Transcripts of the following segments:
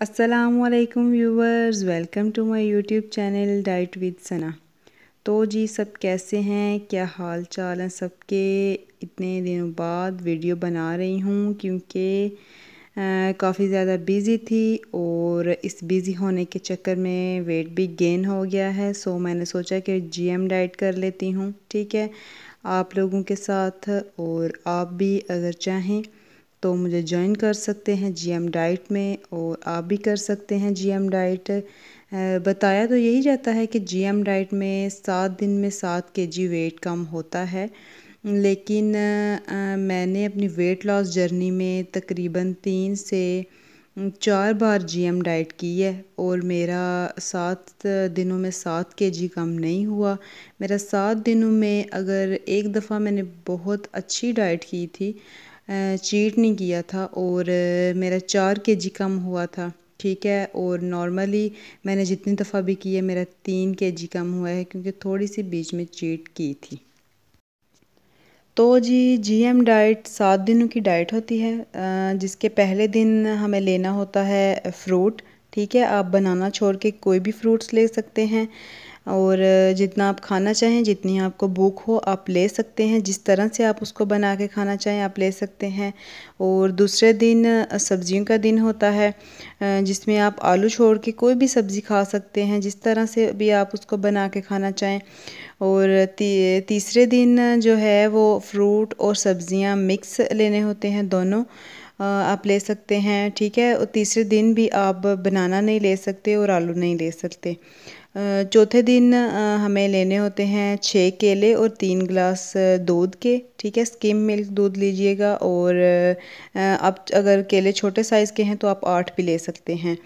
असलकम viewers welcome to my YouTube channel diet with Sana तो जी सब कैसे हैं क्या हाल चाल हैं सबके इतने दिनों बाद वीडियो बना रही हूँ क्योंकि काफ़ी ज़्यादा बिज़ी थी और इस बिज़ी होने के चक्कर में वेट भी गेन हो गया है सो मैंने सोचा कि जीएम डाइट कर लेती हूँ ठीक है आप लोगों के साथ और आप भी अगर चाहें तो मुझे ज्वाइन कर सकते हैं जीएम डाइट में और आप भी कर सकते हैं जीएम डाइट बताया तो यही जाता है कि जीएम डाइट में सात दिन में सात केजी वेट कम होता है लेकिन मैंने अपनी वेट लॉस जर्नी में तकरीबन तीन से चार बार जीएम डाइट की है और मेरा सात दिनों में सात के जी कम नहीं हुआ मेरा सात दिनों में अगर एक दफ़ा मैंने बहुत अच्छी डाइट की थी चीट नहीं किया था और मेरा चार के जी कम हुआ था ठीक है और नॉर्मली मैंने जितनी दफ़ा भी की है मेरा तीन के जी कम हुआ है क्योंकि थोड़ी सी बीच में चीट की थी तो जी जीएम डाइट सात दिनों की डाइट होती है जिसके पहले दिन हमें लेना होता है फ्रूट ठीक है आप बनाना छोड़ के कोई भी फ्रूट्स ले सकते हैं और जितना आप खाना चाहें जितनी आपको भूख हो आप ले सकते हैं जिस तरह से आप उसको बना के खाना चाहें आप ले सकते हैं और दूसरे दिन सब्जियों का दिन होता है जिसमें आप आलू छोड़ के कोई भी सब्ज़ी खा सकते हैं जिस तरह से भी आप उसको बना के खाना चाहें और ती, तीसरे दिन जो है वो फ्रूट और सब्ज़ियाँ मिक्स लेने होते हैं दोनों आप ले सकते हैं ठीक है और तीसरे दिन भी आप बनाना नहीं ले सकते और आलू नहीं ले सकते चौथे दिन हमें लेने होते हैं छः केले और तीन गिलास दूध के ठीक है स्किम मिल्क दूध लीजिएगा और आप अगर केले छोटे साइज़ के हैं तो आप आठ भी ले सकते हैं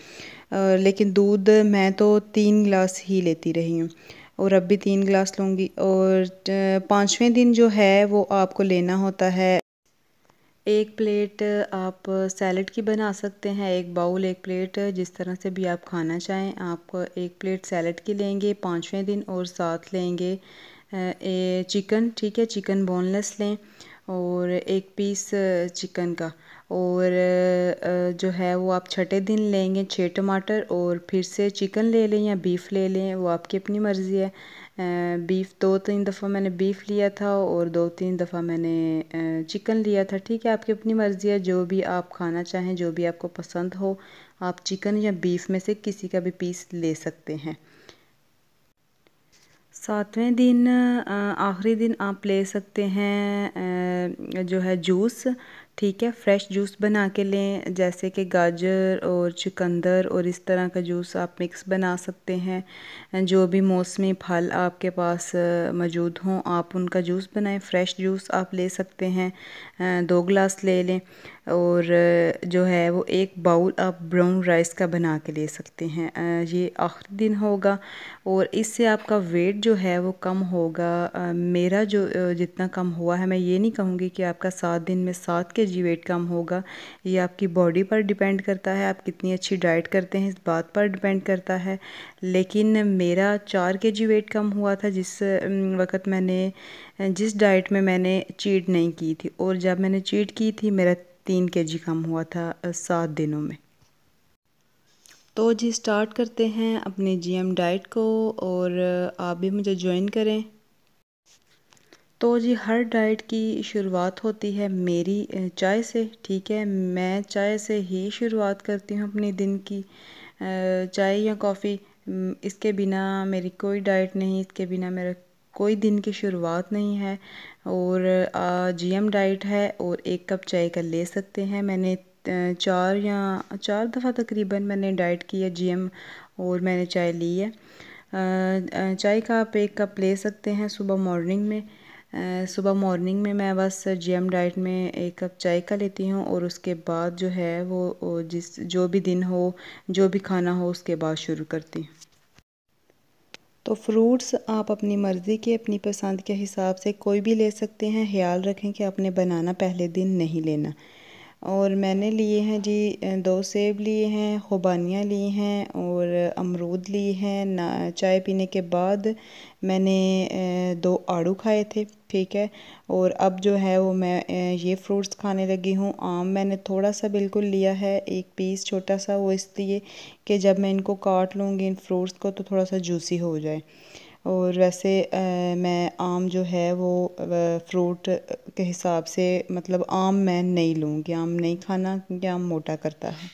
लेकिन दूध मैं तो तीन गिलास ही लेती रही हूँ और अब भी तीन गिलास लूँगी और पाँचवें दिन जो है वो आपको लेना होता है एक प्लेट आप सैलड की बना सकते हैं एक बाउल एक प्लेट जिस तरह से भी आप खाना चाहें आप एक प्लेट सैलड की लेंगे पाँचवें दिन और साथ लेंगे ए, चिकन ठीक है चिकन बोनलेस लें और एक पीस चिकन का और जो है वो आप छठे दिन लेंगे छः टमाटर और फिर से चिकन ले लें या बीफ ले लें वो आपकी अपनी मर्ज़ी है बीफ़ दो तीन दफ़ा मैंने बीफ़ लिया था और दो तीन दफ़ा मैंने चिकन लिया था ठीक है आपकी अपनी मर्ज़ी है जो भी आप खाना चाहें जो भी आपको पसंद हो आप चिकन या बीफ़ में से किसी का भी पीस ले सकते हैं सातवें दिन आखिरी दिन आप ले सकते हैं जो है जूस ठीक है फ्रेश जूस बना के लें जैसे कि गाजर और चुकंदर और इस तरह का जूस आप मिक्स बना सकते हैं जो भी मौसमी फल आपके पास मौजूद हों आप उनका जूस बनाएं फ्रेश जूस आप ले सकते हैं दो गिलास ले लें और जो है वो एक बाउल आप ब्राउन राइस का बना के ले सकते हैं ये आखिरी दिन होगा और इससे आपका वेट जो है वो कम होगा मेरा जो जितना कम हुआ है मैं ये नहीं कहूँगी कि आपका सात दिन में सात के जी वेट कम होगा ये आपकी बॉडी पर डिपेंड करता है आप कितनी अच्छी डाइट करते हैं इस बात पर डिपेंड करता है लेकिन मेरा चार के जी वेट कम हुआ था जिस वक्त मैंने जिस डाइट में मैंने चीट नहीं की थी और जब मैंने चीट की थी मेरा तीन के जी कम हुआ था सात दिनों में तो जी स्टार्ट करते हैं अपने जीएम डाइट को और आप भी मुझे ज्वाइन करें तो जी हर डाइट की शुरुआत होती है मेरी चाय से ठीक है मैं चाय से ही शुरुआत करती हूँ अपने दिन की चाय या कॉफ़ी इसके बिना मेरी कोई डाइट नहीं इसके बिना मेरा कोई दिन की शुरुआत नहीं है और जी एम डाइट है और एक कप चाय का ले सकते हैं मैंने चार या चार दफ़ा तकरीबन मैंने डाइट की है जी एम और मैंने चाय ली है चाय का आप एक कप ले सकते हैं सुबह मॉर्निंग में सुबह मॉर्निंग में मैं बस जी एम डाइट में एक कप चाय का लेती हूँ और उसके बाद जो है वो जिस जो भी दिन हो जो भी खाना हो उसके बाद शुरू करती हूँ तो फ्रूट्स आप अपनी मर्ज़ी के अपनी पसंद के हिसाब से कोई भी ले सकते हैं ख्याल रखें कि आपने बनाना पहले दिन नहीं लेना और मैंने लिए हैं जी दो सेब लिए हैं खुबानियाँ ली हैं और अमरूद लिए हैं ना चाय पीने के बाद मैंने दो आड़ू खाए थे ठीक है और अब जो है वो मैं ये फ्रूट्स खाने लगी हूँ आम मैंने थोड़ा सा बिल्कुल लिया है एक पीस छोटा सा वो इसलिए कि जब मैं इनको काट लूँगी इन फ्रूट्स को तो थोड़ा सा जूसी हो जाए और वैसे आ, मैं आम जो है वो फ्रूट के हिसाब से मतलब आम मैं नहीं लूँगी आम नहीं खाना क्योंकि आम मोटा करता है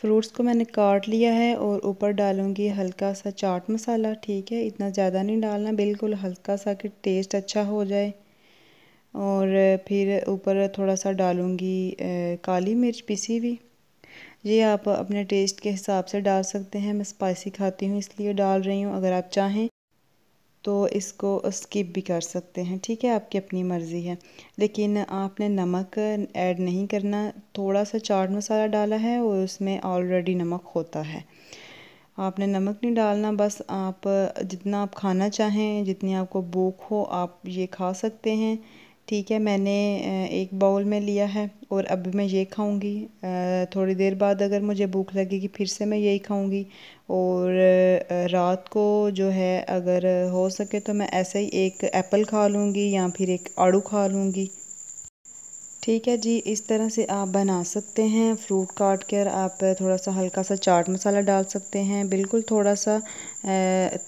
फ्रूट्स को मैंने काट लिया है और ऊपर डालूँगी हल्का सा चाट मसाला ठीक है इतना ज़्यादा नहीं डालना बिल्कुल हल्का सा कि टेस्ट अच्छा हो जाए और फिर ऊपर थोड़ा सा डालूँगी काली मिर्च पिसी हुई ये आप अपने टेस्ट के हिसाब से डाल सकते हैं मैं स्पाइसी खाती हूँ इसलिए डाल रही हूँ अगर आप चाहें तो इसको स्किप भी कर सकते हैं ठीक है आपकी अपनी मर्ज़ी है लेकिन आपने नमक ऐड नहीं करना थोड़ा सा चाट मसाला डाला है और उसमें ऑलरेडी नमक होता है आपने नमक नहीं डालना बस आप जितना आप खाना चाहें जितनी आपको भूख हो आप ये खा सकते हैं ठीक है मैंने एक बाउल में लिया है और अब मैं ये खाऊंगी थोड़ी देर बाद अगर मुझे भूख लगेगी फिर से मैं यही खाऊंगी और रात को जो है अगर हो सके तो मैं ऐसे ही एक एप्पल खा लूँगी या फिर एक आड़ू खा लूँगी ठीक है जी इस तरह से आप बना सकते हैं फ्रूट काट कर आप थोड़ा सा हल्का सा चाट मसाला डाल सकते हैं बिल्कुल थोड़ा सा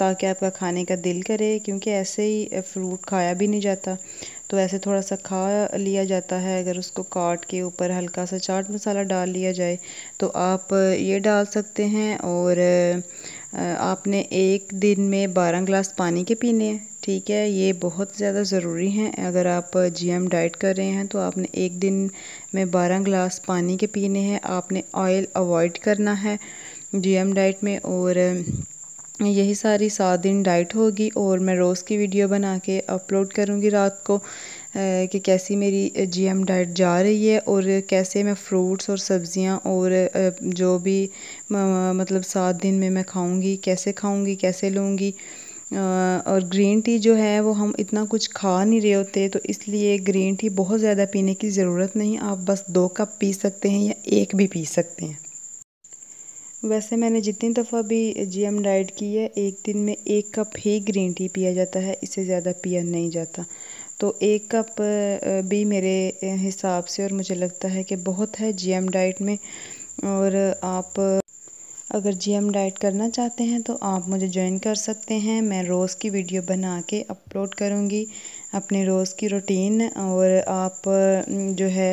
ताकि आपका खाने का दिल करे क्योंकि ऐसे ही फ्रूट खाया भी नहीं जाता तो ऐसे थोड़ा सा खा लिया जाता है अगर उसको काट के ऊपर हल्का सा चाट मसाला डाल लिया जाए तो आप ये डाल सकते हैं और आपने एक दिन में बारह गिलास पानी के पीने हैं ठीक है ये बहुत ज़्यादा ज़रूरी हैं अगर आप जीएम डाइट कर रहे हैं तो आपने एक दिन में बारह ग्लास पानी के पीने हैं आपने ऑयल अवॉइड करना है जीएम डाइट में और यही सारी सात दिन डाइट होगी और मैं रोज़ की वीडियो बना के अपलोड करूँगी रात को कि कैसी मेरी जीएम डाइट जा रही है और कैसे मैं फ्रूट्स और सब्ज़ियाँ और जो भी मतलब सात दिन में मैं खाऊँगी कैसे खाऊँगी कैसे लूँगी और ग्रीन टी जो है वो हम इतना कुछ खा नहीं रहे होते तो इसलिए ग्रीन टी बहुत ज़्यादा पीने की ज़रूरत नहीं आप बस दो कप पी सकते हैं या एक भी पी सकते हैं वैसे मैंने जितनी दफ़ा भी जी एम डाइट की है एक दिन में एक कप ही ग्रीन टी पिया जाता है इससे ज़्यादा पिया नहीं जाता तो एक कप भी मेरे हिसाब से और मुझे लगता है कि बहुत है जी एम डाइट में और आप अगर जी एम डाइट करना चाहते हैं तो आप मुझे ज्वाइन कर सकते हैं मैं रोज़ की वीडियो बना के अपलोड करूँगी अपने रोज़ की रूटीन और आप जो है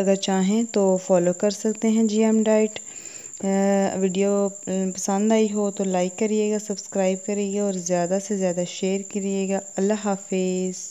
अगर चाहें तो फॉलो कर सकते हैं जी एम डाइट वीडियो पसंद आई हो तो लाइक करिएगा सब्सक्राइब करिएगा और ज़्यादा से ज़्यादा शेयर करिएगा अल्लाह हाफिज़